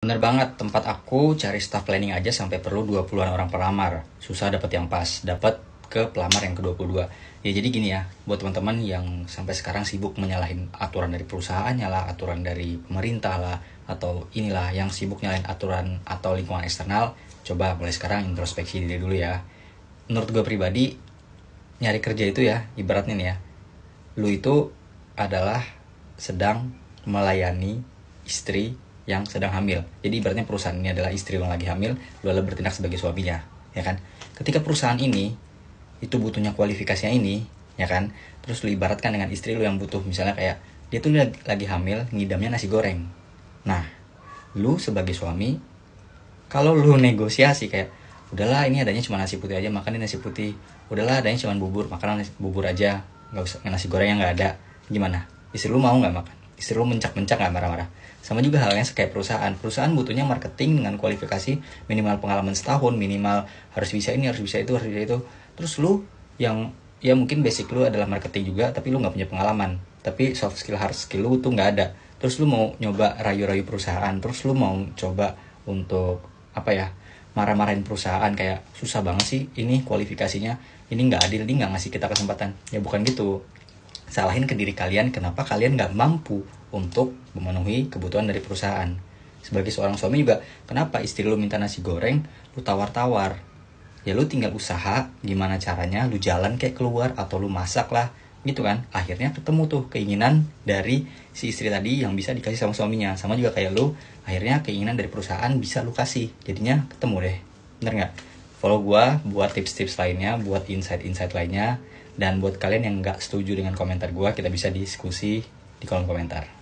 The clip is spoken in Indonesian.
Bener banget, tempat aku cari staff planning aja sampai perlu 20-an orang pelamar. Susah dapat yang pas, dapat ke pelamar yang ke-22. Ya jadi gini ya, buat teman-teman yang sampai sekarang sibuk menyalahin aturan dari perusahaannya lah, aturan dari pemerintah lah, atau inilah yang sibuk nyalahin aturan atau lingkungan eksternal, coba mulai sekarang introspeksi diri dulu ya. Menurut gue pribadi, nyari kerja itu ya, ibaratnya nih ya, lu itu adalah sedang melayani istri yang sedang hamil. Jadi ibaratnya perusahaan ini adalah istri yang lagi hamil, lu adalah bertindak sebagai suaminya, ya kan? Ketika perusahaan ini itu butuhnya kualifikasinya ini, ya kan? Terus lu ibaratkan dengan istri lu yang butuh misalnya kayak dia tuh lagi, hamil, ngidamnya nasi goreng. Nah, lu sebagai suami kalau lu negosiasi kayak udahlah ini adanya cuma nasi putih aja makan nasi putih udahlah adanya cuma bubur makanan bubur aja nggak usah nasi goreng yang nggak ada gimana istri lu mau nggak makan istri lo mencak-mencak nggak marah-marah sama juga halnya kayak perusahaan perusahaan butuhnya marketing dengan kualifikasi minimal pengalaman setahun minimal harus bisa ini harus bisa itu harus bisa itu terus lu yang ya mungkin basic lu adalah marketing juga tapi lu nggak punya pengalaman tapi soft skill hard skill lu tuh nggak ada terus lu mau nyoba rayu-rayu perusahaan terus lu mau coba untuk apa ya marah-marahin perusahaan kayak susah banget sih ini kualifikasinya ini nggak adil ini nggak ngasih kita kesempatan ya bukan gitu salahin ke diri kalian kenapa kalian nggak mampu untuk memenuhi kebutuhan dari perusahaan. Sebagai seorang suami juga, kenapa istri lu minta nasi goreng, lu tawar-tawar. Ya lu tinggal usaha gimana caranya lu jalan kayak keluar atau lu masak lah gitu kan akhirnya ketemu tuh keinginan dari si istri tadi yang bisa dikasih sama suaminya sama juga kayak lu akhirnya keinginan dari perusahaan bisa lu kasih jadinya ketemu deh bener nggak follow gue buat tips-tips lainnya, buat insight-insight lainnya, dan buat kalian yang nggak setuju dengan komentar gue, kita bisa diskusi di kolom komentar.